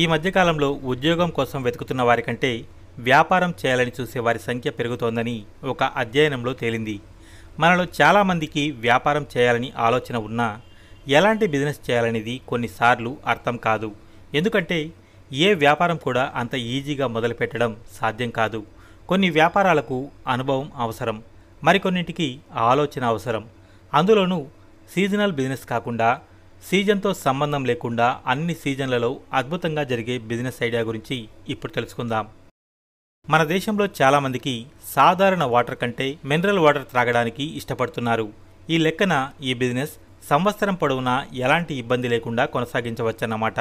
ఈ మధ్యకాలంలో ఉద్యోగం కోసం వెతుకుతున్న వారికంటే వ్యాపారం చేయాలని చూసే వారి సంఖ్య పెరుగుతోందని ఒక అధ్యయనంలో తేలింది మనలో చాలామందికి వ్యాపారం చేయాలని ఆలోచన ఉన్నా ఎలాంటి బిజినెస్ చేయాలనేది కొన్నిసార్లు అర్థం కాదు ఎందుకంటే ఏ వ్యాపారం కూడా అంత ఈజీగా మొదలుపెట్టడం సాధ్యం కాదు కొన్ని వ్యాపారాలకు అనుభవం అవసరం మరికొన్నింటికి ఆలోచన అవసరం అందులోనూ సీజనల్ బిజినెస్ కాకుండా సీజన్తో సంబంధం లేకుండా అన్ని సీజన్లలో అద్భుతంగా జరిగే బిజినెస్ ఐడియా గురించి ఇప్పుడు తెలుసుకుందాం మన దేశంలో చాలామందికి సాధారణ వాటర్ కంటే మినరల్ వాటర్ త్రాగడానికి ఇష్టపడుతున్నారు ఈ లెక్కన ఈ బిజినెస్ సంవత్సరం పొడవునా ఎలాంటి ఇబ్బంది లేకుండా కొనసాగించవచ్చన్నమాట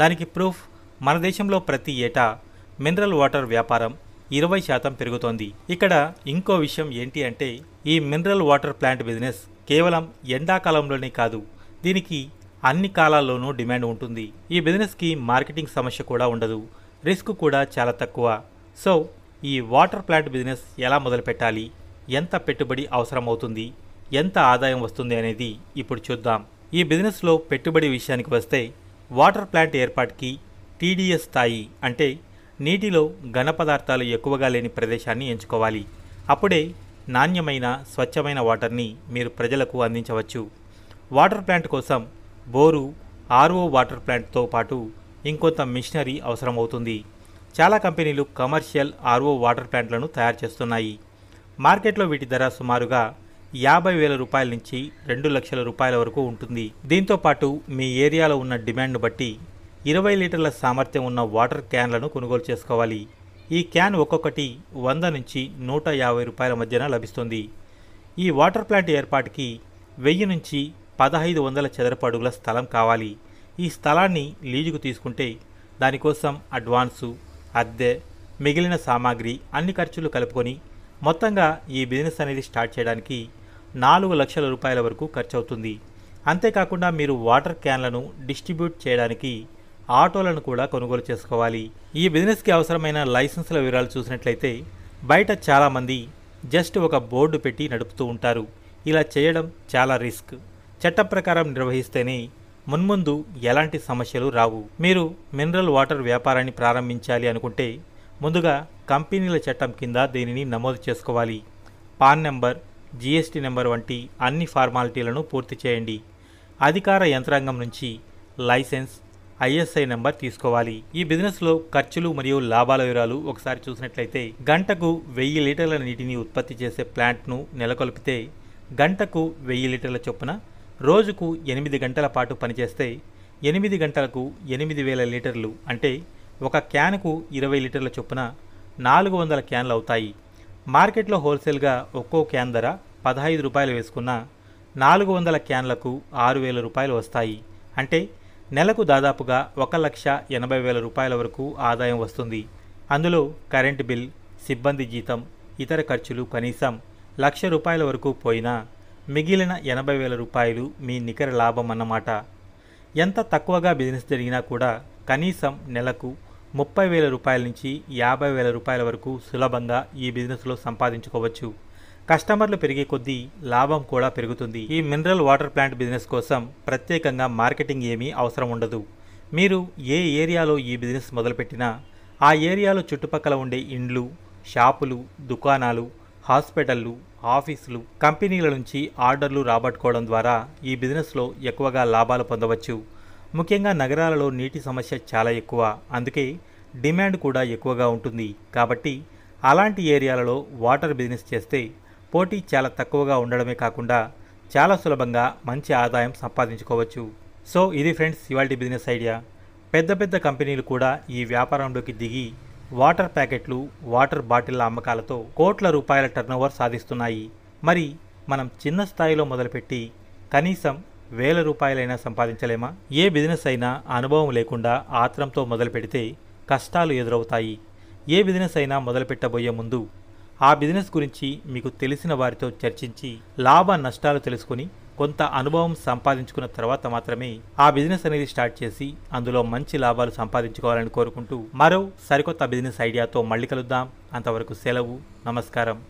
దానికి ప్రూఫ్ మన దేశంలో ప్రతి ఏటా మినరల్ వాటర్ వ్యాపారం ఇరవై శాతం పెరుగుతోంది ఇక్కడ ఇంకో విషయం ఏంటి అంటే ఈ మినరల్ వాటర్ ప్లాంట్ బిజినెస్ కేవలం ఎండాకాలంలోనే కాదు దీనికి అన్ని కాలాల్లోనూ డిమాండ్ ఉంటుంది ఈ బిజినెస్కి మార్కెటింగ్ సమస్య కూడా ఉండదు రిస్క్ కూడా చాలా తక్కువ సో ఈ వాటర్ ప్లాంట్ బిజినెస్ ఎలా మొదలుపెట్టాలి ఎంత పెట్టుబడి అవసరమవుతుంది ఎంత ఆదాయం వస్తుంది అనేది ఇప్పుడు చూద్దాం ఈ బిజినెస్లో పెట్టుబడి విషయానికి వస్తే వాటర్ ప్లాంట్ ఏర్పాటుకి టీడీఎస్ స్థాయి అంటే నీటిలో ఘన పదార్థాలు ఎక్కువగా లేని ప్రదేశాన్ని ఎంచుకోవాలి అప్పుడే నాణ్యమైన స్వచ్ఛమైన వాటర్ని మీరు ప్రజలకు అందించవచ్చు వాటర్ ప్లాంట్ కోసం బోరు ఆర్ఓ వాటర్ ప్లాంట్తో పాటు ఇంకొంత మిషనరీ అవసరమవుతుంది చాలా కంపెనీలు కమర్షియల్ ఆర్ఓ వాటర్ ప్లాంట్లను తయారు చేస్తున్నాయి మార్కెట్లో వీటి ధర సుమారుగా యాభై వేల రూపాయల నుంచి రెండు లక్షల రూపాయల వరకు ఉంటుంది దీంతో పాటు మీ ఏరియాలో ఉన్న డిమాండ్ను బట్టి ఇరవై లీటర్ల సామర్థ్యం ఉన్న వాటర్ క్యాన్లను కొనుగోలు చేసుకోవాలి ఈ క్యాన్ ఒక్కొక్కటి వంద నుంచి నూట యాభై రూపాయల మధ్యన లభిస్తుంది ఈ వాటర్ ప్లాంట్ ఏర్పాటుకి వెయ్యి నుంచి పదహైదు వందల చదరపు అడుగుల స్థలం కావాలి ఈ స్థలాన్ని లీజుకు తీసుకుంటే దానికోసం అడ్వాన్సు అద్దె మిగిలిన సామాగ్రి అన్ని ఖర్చులు కలుపుకొని మొత్తంగా ఈ బిజినెస్ అనేది స్టార్ట్ చేయడానికి నాలుగు లక్షల రూపాయల వరకు ఖర్చు అవుతుంది అంతేకాకుండా మీరు వాటర్ క్యాన్లను డిస్ట్రిబ్యూట్ చేయడానికి ఆటోలను కూడా కొనుగోలు చేసుకోవాలి ఈ బిజినెస్కి అవసరమైన లైసెన్సుల వివరాలు చూసినట్లయితే బయట చాలామంది జస్ట్ ఒక బోర్డు పెట్టి నడుపుతూ ఉంటారు ఇలా చేయడం చాలా రిస్క్ చట్ట ప్రకారం నిర్వహిస్తేనే మున్ముందు ఎలాంటి సమస్యలు రావు మీరు మినరల్ వాటర్ వ్యాపారాన్ని ప్రారంభించాలి అనుకుంటే ముందుగా కంపెనీల చట్టం కింద దీనిని నమోదు చేసుకోవాలి పాన్ నెంబర్ జిఎస్టి నెంబర్ వంటి అన్ని ఫార్మాలిటీలను పూర్తి చేయండి అధికార యంత్రాంగం నుంచి లైసెన్స్ ఐఎస్ఐ నెంబర్ తీసుకోవాలి ఈ బిజినెస్లో ఖర్చులు మరియు లాభాల వివరాలు ఒకసారి చూసినట్లయితే గంటకు వెయ్యి లీటర్ల నీటిని ఉత్పత్తి చేసే ప్లాంట్ను నెలకొల్పితే గంటకు వెయ్యి లీటర్ల చొప్పున రోజుకు ఎనిమిది గంటల పాటు పనిచేస్తే ఎనిమిది గంటలకు ఎనిమిది వేల లీటర్లు అంటే ఒక క్యాన్కు ఇరవై లీటర్ల చొప్పున నాలుగు వందల క్యాన్లు అవుతాయి మార్కెట్లో హోల్సేల్గా ఒక్కో క్యాన్ ధర పదహైదు రూపాయలు వేసుకున్న నాలుగు వందల క్యాన్లకు ఆరు వేల రూపాయలు వస్తాయి అంటే నెలకు దాదాపుగా ఒక లక్ష ఎనభై వేల రూపాయల వరకు ఆదాయం వస్తుంది అందులో కరెంటు బిల్ సిబ్బంది జీతం ఇతర ఖర్చులు కనీసం లక్ష రూపాయల వరకు పోయినా మిగిలిన ఎనభై వేల రూపాయలు మీ నికర లాభం అన్నమాట ఎంత తక్కువగా బిజినెస్ జరిగినా కూడా కనీసం నెలకు ముప్పై వేల రూపాయల నుంచి యాభై వేల రూపాయల వరకు సులభంగా ఈ బిజినెస్లో సంపాదించుకోవచ్చు కస్టమర్లు పెరిగే కొద్దీ లాభం కూడా పెరుగుతుంది ఈ మినరల్ వాటర్ ప్లాంట్ బిజినెస్ కోసం ప్రత్యేకంగా మార్కెటింగ్ ఏమీ అవసరం ఉండదు మీరు ఏ ఏరియాలో ఈ బిజినెస్ మొదలుపెట్టినా ఆ ఏరియాలో చుట్టుపక్కల ఉండే ఇండ్లు షాపులు దుకాణాలు హాస్పిటళ్ళు ఆఫీసులు కంపెనీల నుంచి ఆర్డర్లు రాబట్టుకోవడం ద్వారా ఈ బిజినెస్లో ఎక్కువగా లాభాలు పొందవచ్చు ముఖ్యంగా నగరాలలో నీటి సమస్య చాలా ఎక్కువ అందుకే డిమాండ్ కూడా ఎక్కువగా ఉంటుంది కాబట్టి అలాంటి ఏరియాలలో వాటర్ బిజినెస్ చేస్తే పోటీ చాలా తక్కువగా ఉండడమే కాకుండా చాలా సులభంగా మంచి ఆదాయం సంపాదించుకోవచ్చు సో ఇది ఫ్రెండ్స్ ఇవాళ బిజినెస్ ఐడియా పెద్ద పెద్ద కంపెనీలు కూడా ఈ వ్యాపారంలోకి దిగి వాటర్ ప్యాకెట్లు వాటర్ బాటిళ్ల అమ్మకాలతో కోట్ల రూపాయల టర్నోవర్ సాధిస్తున్నాయి మరి మనం చిన్న స్థాయిలో మొదలుపెట్టి కనీసం వేల రూపాయలైనా సంపాదించలేమా ఏ బిజినెస్ అయినా అనుభవం లేకుండా ఆత్రంతో మొదలుపెడితే కష్టాలు ఎదురవుతాయి ఏ బిజినెస్ అయినా మొదలుపెట్టబోయే ముందు ఆ బిజినెస్ గురించి మీకు తెలిసిన వారితో చర్చించి లాభ నష్టాలు తెలుసుకుని కొంత అనుభవం సంపాదించుకున్న తర్వాత మాత్రమే ఆ బిజినెస్ అనేది స్టార్ట్ చేసి అందులో మంచి లాభాలు సంపాదించుకోవాలని కోరుకుంటూ మరో సరికొత్త బిజినెస్ ఐడియాతో మళ్ళీ కలుద్దాం అంతవరకు సెలవు నమస్కారం